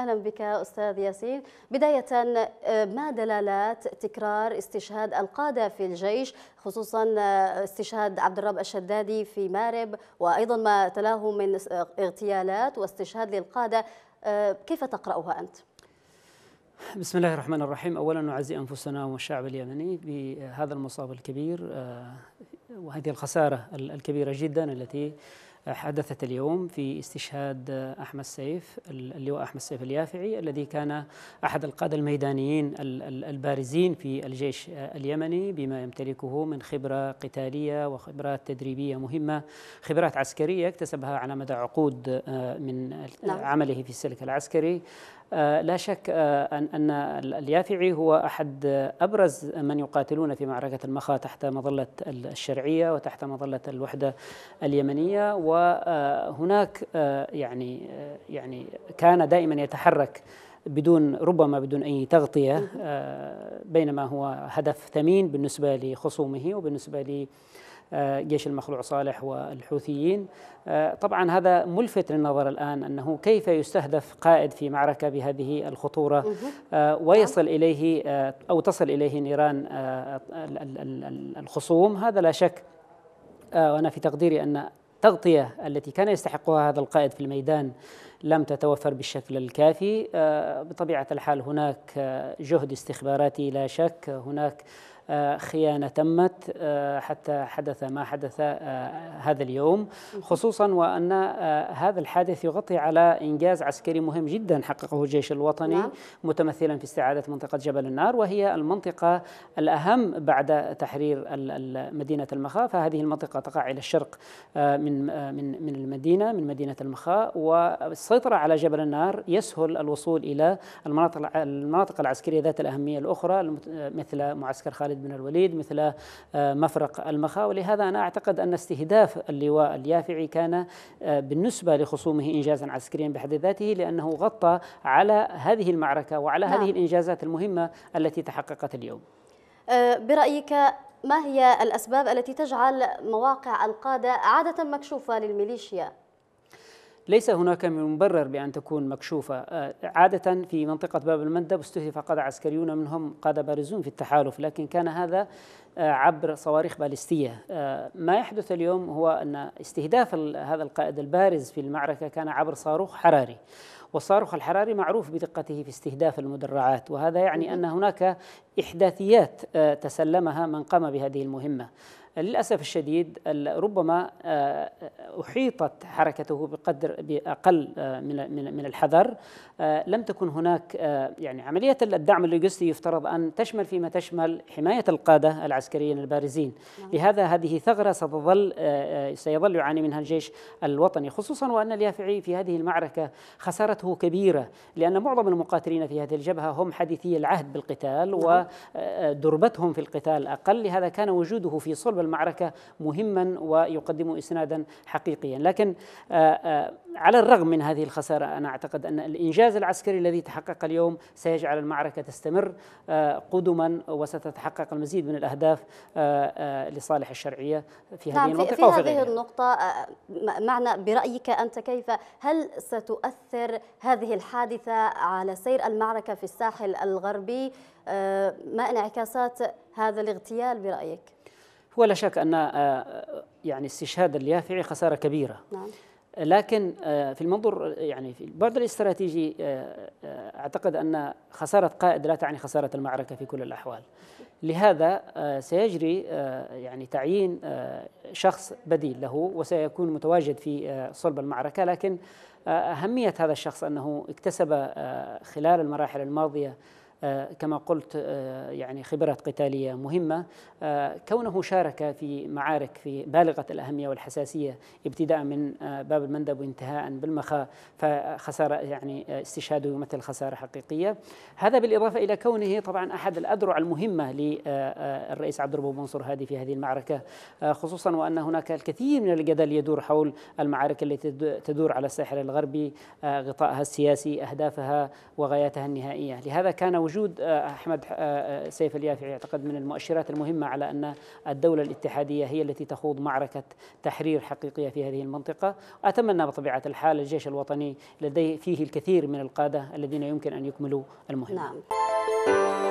أهلا بك أستاذ ياسين بداية آه، ما دلالات تكرار استشهاد القادة في الجيش خصوصا آه، استشهاد عبد الرب الشدادي في مارب وأيضا ما تلاه من آه، اغتيالات واستشهاد للقادة كيف تقرأها أنت؟ بسم الله الرحمن الرحيم أولا نعزي أنفسنا والشعب اليمني بهذا المصاب الكبير وهذه الخسارة الكبيرة جدا التي حدثت اليوم في استشهاد أحمد سيف اللواء أحمد سيف اليافعي الذي كان أحد القادة الميدانيين البارزين في الجيش اليمني بما يمتلكه من خبرة قتالية وخبرات تدريبية مهمة خبرات عسكرية اكتسبها على مدى عقود آه، من نعم. عمله في السلك العسكري آه، لا شك آه، أن اليافعي هو أحد آه، أبرز من يقاتلون في معركة المخا تحت مظلة الشرعية وتحت مظلة الوحدة اليمنية وهناك يعني يعني كان دائما يتحرك بدون ربما بدون أي تغطية آه، بينما هو هدف ثمين بالنسبة لخصومه وبالنسبة ل آه، جيش المخلوع صالح والحوثيين آه، طبعا هذا ملفت للنظر الآن أنه كيف يستهدف قائد في معركة بهذه الخطورة ويصل إليه أو تصل إليه نيران الخصوم هذا لا شك وأنا في تقديري أن التغطية التي كان يستحقها هذا القائد في الميدان لم تتوفر بالشكل الكافي آه، بطبيعة الحال هناك آه، جهد استخباراتي لا شك هناك آه، خيانة تمت آه، حتى حدث ما حدث آه، هذا اليوم خصوصا وأن هذا الحادث يغطي على إنجاز عسكري مهم جدا حققه الجيش الوطني نعم. متمثلا في استعادة منطقة جبل النار وهي المنطقة الأهم بعد تحرير مدينة المخا فهذه المنطقة تقع إلى الشرق من من من المدينة من مدينة المخا والسيطرة على جبل النار يسهل الوصول إلى المناطق المناطق العسكرية ذات الأهمية الأخرى مثل معسكر خالد خالد بن الوليد مثل آه، مفرق المخا ولهذا أنا أعتقد أن استهداف اللواء اليافعي كان آه، بالنسبة لخصومه إنجازا عسكريا بحد ذاته لأنه غطى على هذه المعركة وعلى نعم. هذه الإنجازات المهمة التي تحققت اليوم آه، برأيك ما هي الأسباب التي تجعل مواقع القادة عادة مكشوفة للميليشيا ليس هناك من مبرر بأن تكون مكشوفة آه، عادة في منطقة باب المندب استهدف قادة عسكريون منهم قادة بارزون في التحالف لكن كان هذا آه، عبر صواريخ باليستية آه، ما يحدث اليوم هو أن استهداف هذا القائد البارز في المعركة كان عبر صاروخ حراري والصاروخ الحراري معروف بدقته في استهداف المدرعات وهذا يعني أن هناك إحداثيات تسلمها من قام بهذه المهمة للأسف الشديد ربما آه، آه، أحيطت حركته بقدر بأقل آه، من من الحذر لم تكن هناك يعني عملية الدعم اللوجستي يفترض أن تشمل فيما تشمل حماية القادة العسكريين البارزين نعم. لهذا هذه ثغرة ستظل سيظل يعاني منها الجيش الوطني خصوصا وأن اليافعي في هذه المعركة خسارته كبيرة لأن معظم المقاتلين في هذه الجبهة هم حديثي العهد بالقتال نعم. ودربتهم في القتال أقل لهذا كان وجوده في صلب المعركة مهما ويقدم إسنادا حقيقيا لكن آه، آه، على الرغم من هذه الخسارة أنا أعتقد أن الإنجاز العسكري الذي تحقق اليوم سيجعل المعركة تستمر آه، قدما وستتحقق المزيد من الأهداف لصالح الشرعية في هذه نعم المنطقة في وفي هذه النقطة معنى برأيك أنت كيف هل ستؤثر هذه الحادثة على سير المعركة في الساحل الغربي ما انعكاسات هذا الاغتيال برأيك؟ هو لا شك أن آه، آه، يعني استشهاد اليافعي خسارة كبيرة نعم. لكن آه، في المنظور يعني في البعد الاستراتيجي أعتقد أن خسارة قائد لا تعني خسارة المعركة في كل الأحوال لهذا سيجري يعني تعيين شخص بديل له وسيكون متواجد في صلب المعركة لكن أهمية هذا الشخص أنه اكتسب خلال المراحل الماضية آه، كما قلت آه، يعني خبرات قتالية مهمة آه، كونه شارك في معارك في بالغة الأهمية والحساسية ابتداء من باب المندب وانتهاء بالمخا فخسارة يعني استشهاده يمثل خسارة حقيقية هذا بالإضافة إلى كونه طبعا أحد الأذرع المهمة للرئيس عبد الربوب منصور هادي في هذه المعركة خصوصا وأن هناك الكثير من الجدل يدور حول المعارك التي تدور على الساحل الغربي غطائها السياسي أهدافها وغاياتها النهائية لهذا كان وجود آه، احمد آه، آه، سيف اليافعي اعتقد من المؤشرات المهمه على ان الدوله الاتحاديه هي التي تخوض معركه تحرير حقيقيه في هذه المنطقه، اتمنى بطبيعه الحال الجيش الوطني لديه فيه الكثير من القاده الذين يمكن ان يكملوا المهمه. نعم.